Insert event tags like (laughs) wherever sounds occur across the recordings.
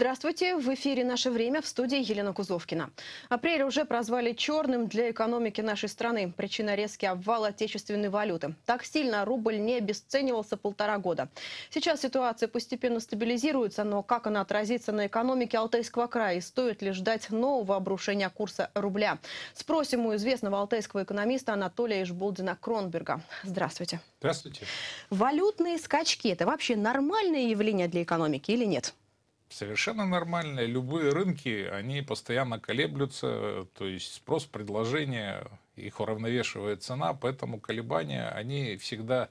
Здравствуйте, в эфире «Наше время» в студии Елена Кузовкина. Апрель уже прозвали черным для экономики нашей страны. Причина резкий обвал отечественной валюты. Так сильно рубль не обесценивался полтора года. Сейчас ситуация постепенно стабилизируется, но как она отразится на экономике Алтайского края и стоит ли ждать нового обрушения курса рубля? Спросим у известного алтайского экономиста Анатолия Ишбулдина Кронберга. Здравствуйте. Здравствуйте. Валютные скачки – это вообще нормальное явление для экономики или нет? совершенно нормально. Любые рынки, они постоянно колеблются, то есть спрос, предложение, их уравновешивает цена, поэтому колебания, они всегда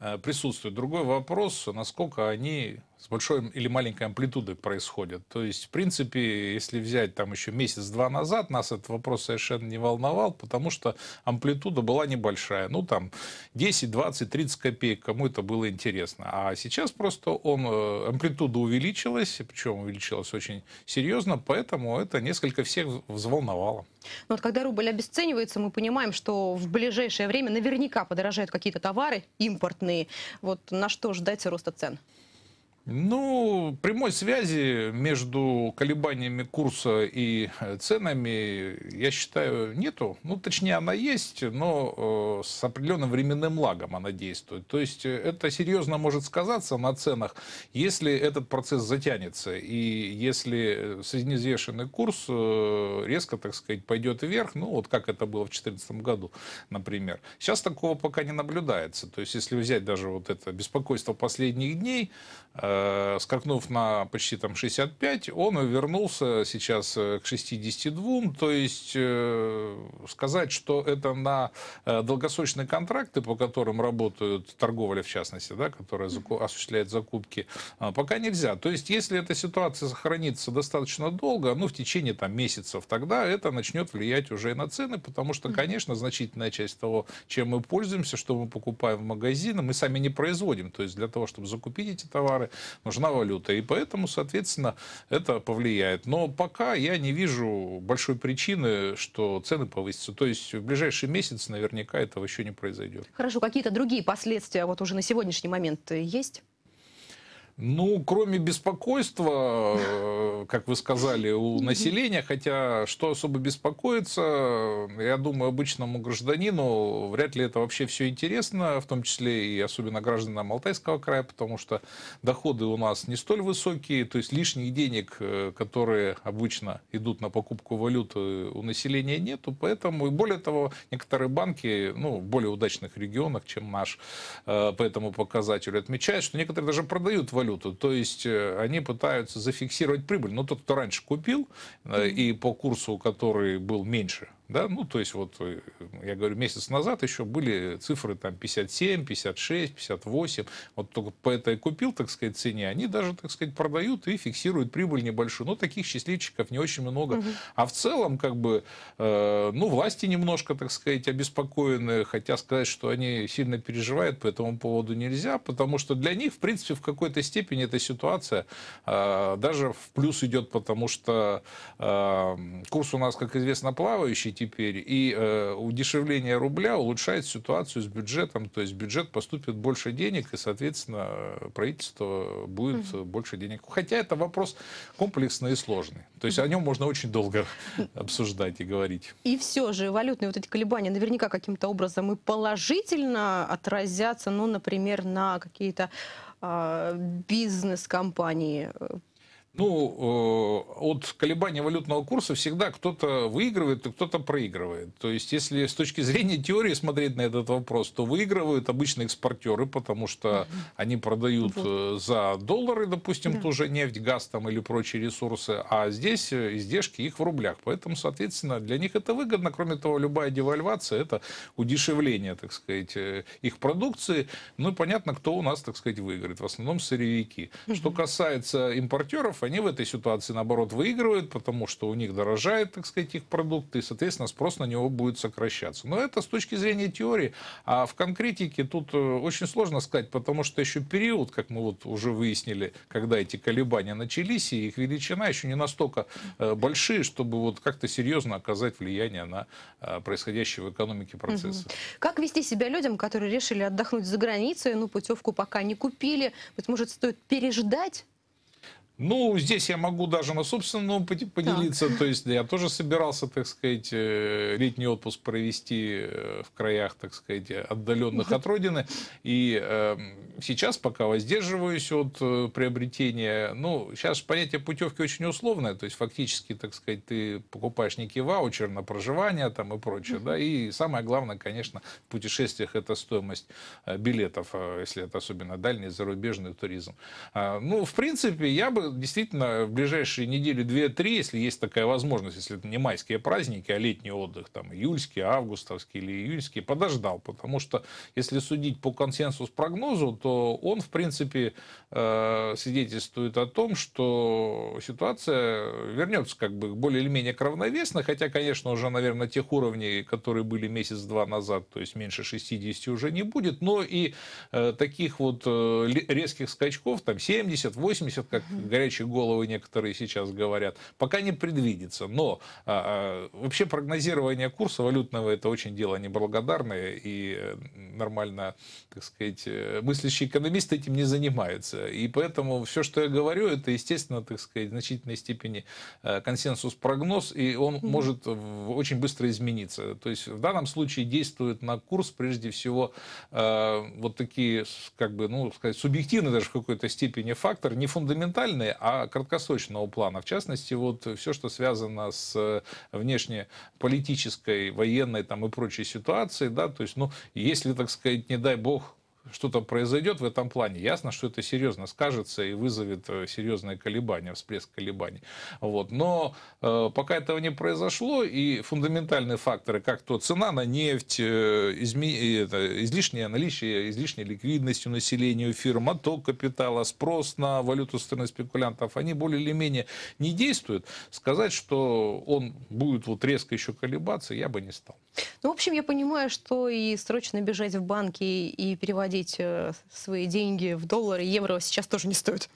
э, присутствуют. Другой вопрос, насколько они с большой или маленькой амплитудой происходит. То есть, в принципе, если взять там еще месяц-два назад, нас этот вопрос совершенно не волновал, потому что амплитуда была небольшая. Ну, там 10, 20, 30 копеек, кому это было интересно. А сейчас просто он, э, амплитуда увеличилась, причем увеличилась очень серьезно, поэтому это несколько всех взволновало. Но вот когда рубль обесценивается, мы понимаем, что в ближайшее время наверняка подорожают какие-то товары импортные. Вот на что ждать роста цен? Ну, прямой связи между колебаниями курса и э, ценами, я считаю, нету. Ну, точнее, она есть, но э, с определенным временным лагом она действует. То есть э, это серьезно может сказаться на ценах, если этот процесс затянется, и если средневзвешенный курс резко, так сказать, пойдет вверх, ну, вот как это было в 2014 году, например. Сейчас такого пока не наблюдается. То есть если взять даже вот это беспокойство последних дней, Э, скакнув на почти там 65, он вернулся сейчас э, к 62. То есть э, сказать, что это на долгосрочные контракты, по которым работают торговля, в частности, да, которая заку осуществляет закупки, пока нельзя. То есть если эта ситуация сохранится достаточно долго, ну, в течение там месяцев, тогда это начнет влиять уже и на цены, потому что, конечно, значительная часть того, чем мы пользуемся, что мы покупаем в магазинах, мы сами не производим. То есть для того, чтобы закупить эти товары, нужна валюта. И поэтому, соответственно, это повлияет. Но пока я не вижу большой причины, что цены повысятся. То есть в ближайший месяц наверняка этого еще не произойдет. Хорошо, какие-то другие последствия вот уже на сегодняшний момент э, есть? Ну, кроме беспокойства, э, как вы сказали, у населения, хотя что особо беспокоится, я думаю, обычному гражданину вряд ли это вообще все интересно, в том числе и особенно гражданам Алтайского края, потому что доходы у нас не столь высокие, то есть лишних денег, э, которые обычно идут на покупку валюты у населения нету, поэтому и более того, некоторые банки, ну, в более удачных регионах, чем наш, э, по этому показателю отмечают, что некоторые даже продают валюту валюту. То есть э, они пытаются зафиксировать прибыль. Но тот, кто раньше купил э, и по курсу, который был меньше да? Ну, то есть, вот, э, я говорю, месяц назад еще были цифры там 57, 56, 58. Вот только по этой купил, так сказать, цене. Они даже, так сказать, продают и фиксируют прибыль небольшую. Но таких числительщиков не очень много. Угу. А в целом, как бы, э, ну, власти немножко, так сказать, обеспокоены. Хотя сказать, что они сильно переживают по этому поводу нельзя, потому что для них, в принципе, в какой-то степени эта ситуация э, даже в плюс идет, потому что э, курс у нас, как известно, плавающий теперь, и э, удешевление рубля улучшает ситуацию с бюджетом, то есть бюджет поступит больше денег, и, соответственно, правительство будет mm-hmm. больше денег. Хотя это вопрос комплексный и сложный, то есть mm-hmm. о нем можно очень долго (laughs) обсуждать и говорить. И все же валютные вот эти колебания наверняка каким-то образом и положительно отразятся, ну, например, на какие-то а, бизнес-компании ну, э, от колебания валютного курса всегда кто-то выигрывает и кто-то проигрывает. То есть, если с точки зрения теории смотреть на этот вопрос, то выигрывают обычно экспортеры, потому что они продают вот. Э, за доллары, допустим, да. ту же нефть, газ там или прочие ресурсы, а здесь э, издержки их в рублях. Поэтому, соответственно, для них это выгодно. Кроме того, любая девальвация – это удешевление, так сказать, их продукции. Ну и понятно, кто у нас, так сказать, выиграет. В основном сырьевики. Что касается импортеров, они в этой ситуации, наоборот, выигрывают, потому что у них дорожает, так сказать, их продукты, и, соответственно, спрос на него будет сокращаться. Но это с точки зрения теории. А в конкретике тут э, очень сложно сказать, потому что еще период, как мы вот уже выяснили, когда эти колебания начались, и их величина еще не настолько э, большие, чтобы вот как-то серьезно оказать влияние на э, происходящие в экономике процессы. Как вести себя людям, которые решили отдохнуть за границей, но ну, путевку пока не купили, быть может, стоит переждать? Ну, здесь я могу даже на собственном опыте поделиться. Так. То есть я тоже собирался, так сказать, э, летний отпуск провести э, в краях, так сказать, отдаленных от родины. И э, сейчас пока воздерживаюсь от э, приобретения. Ну, сейчас понятие путевки очень условное. То есть фактически, так сказать, ты покупаешь некий ваучер на проживание там и прочее. Да? И самое главное, конечно, в путешествиях это стоимость билетов, если это особенно дальний зарубежный туризм. А, ну, в принципе, я бы действительно в ближайшие недели 2-3, если есть такая возможность, если это не майские праздники, а летний отдых, там июльский, августовский или июльский, подождал, потому что если судить по консенсус-прогнозу, то он, в принципе, э, свидетельствует о том, что ситуация вернется как бы более или менее к равновесно, хотя, конечно, уже, наверное, тех уровней, которые были месяц-два назад, то есть меньше 60 уже не будет, но и э, таких вот э, резких скачков, там 70, 80, как горячие головы некоторые сейчас говорят. Пока не предвидится, но а, а, вообще прогнозирование курса валютного это очень дело неблагодарное и э, нормально, так сказать, э, мыслящие экономисты этим не занимаются. И поэтому все, что я говорю, это, естественно, так сказать, в значительной степени э, консенсус прогноз, и он mm-hmm. может очень быстро измениться. То есть в данном случае действует на курс прежде всего вот такие, как бы, ну, сказать, субъективные даже в какой-то степени фактор, не фундаментальный, планы, а краткосрочного плана. В частности, вот все, что связано с э, внешнеполитической, военной там, и прочей ситуацией, да, то есть, ну, если, так сказать, не дай бог, что-то произойдет в этом плане, ясно, что это серьезно скажется и вызовет э, серьезные колебания, всплеск колебаний. Вот. Но э, пока этого не произошло, и фундаментальные факторы, как то цена на нефть, э, изме... это, излишнее наличие, излишняя ликвидность у населения, у фирм, отток капитала, спрос на валюту со спекулянтов, они более или менее не действуют. Сказать, что он будет вот резко еще колебаться, я бы не стал. Ну, в общем, я понимаю, что и срочно бежать в банки и переводить переводить э, свои деньги в доллары, евро сейчас тоже не стоит.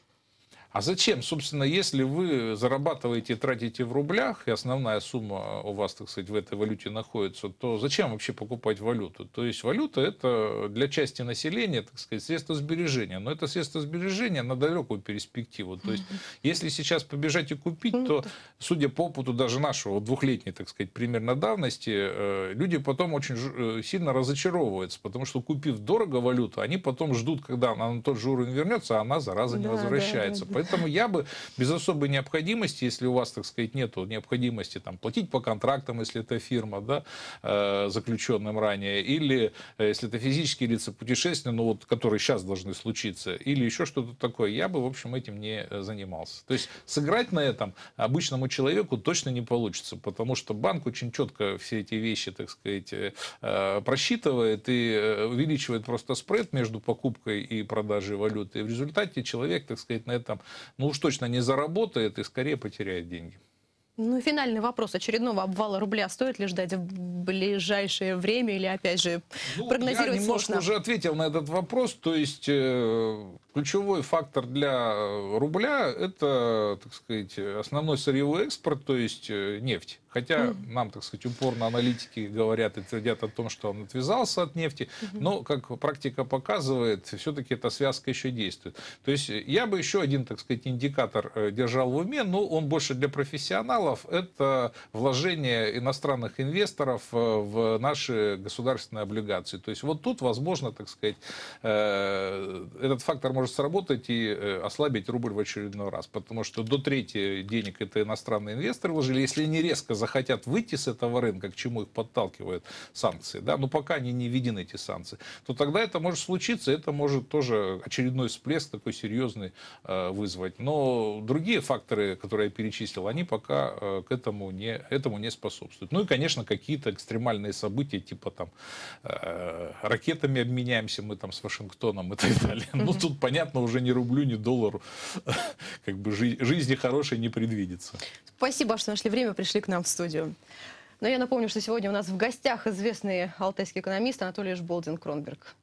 А зачем, собственно, если вы зарабатываете и тратите в рублях, и основная сумма у вас, так сказать, в этой валюте находится, то зачем вообще покупать валюту? То есть валюта – это для части населения, так сказать, средство сбережения. Но это средство сбережения на далекую перспективу. То есть если сейчас побежать и купить, то, ну судя по опыту даже нашего двухлетней, так сказать, примерно давности, э, люди потом очень э, сильно разочаровываются, потому что купив дорого валюту, они потом ждут, когда она на тот же уровень вернется, а она, зараза, не да, возвращается. Да, да. Поэтому я бы без особой необходимости, если у вас, так сказать, нет необходимости там, платить по контрактам, если это фирма, да, э, заключенным ранее, или э, если это физические лица путешествия, ну вот, которые сейчас должны случиться, или еще что-то такое, я бы, в общем, этим не э, занимался. То есть сыграть на этом обычному человеку точно не получится, потому что банк очень четко все эти вещи, так сказать, просчитывает и увеличивает просто спред между покупкой и продажей валюты. И в результате человек, так сказать, на этом ну уж точно не заработает и скорее потеряет деньги. Ну и финальный вопрос. Очередного обвала рубля стоит ли ждать в ближайшее время или, опять же, ну, прогнозировать я немножко сложно? уже ответил на этот вопрос. То есть, э, Ключевой фактор для э, рубля – это, так сказать, основной сырьевой экспорт, то есть э, нефть. Хотя нам, так сказать, упорно аналитики говорят и твердят о том, что он отвязался от нефти, но, как практика показывает, все-таки эта связка еще действует. То есть э, я бы еще один, так сказать, индикатор держал в уме, но он больше для профессионалов, это вложение иностранных инвесторов в наши государственные облигации. То есть вот тут, возможно, так сказать, этот фактор может может сработать и э, ослабить рубль в очередной раз, потому что до трети денег это иностранные инвесторы вложили. Если они резко захотят выйти с этого рынка, к чему их подталкивают санкции, да, но пока они не введены эти санкции, то тогда это может случиться, это может тоже очередной всплеск такой серьезный э, вызвать. Но другие факторы, которые я перечислил, они пока э, к этому не, этому не способствуют. Ну и, конечно, какие-то экстремальные события, типа там ракетами обменяемся мы там с Вашингтоном и так далее. Ну тут понятно, уже ни рублю, ни доллару (laughs) как бы жи- жизни хорошей не предвидится. Спасибо, что нашли время, пришли к нам в студию. Но я напомню, что сегодня у нас в гостях известный алтайский экономист Анатолий Жболдин-Кронберг.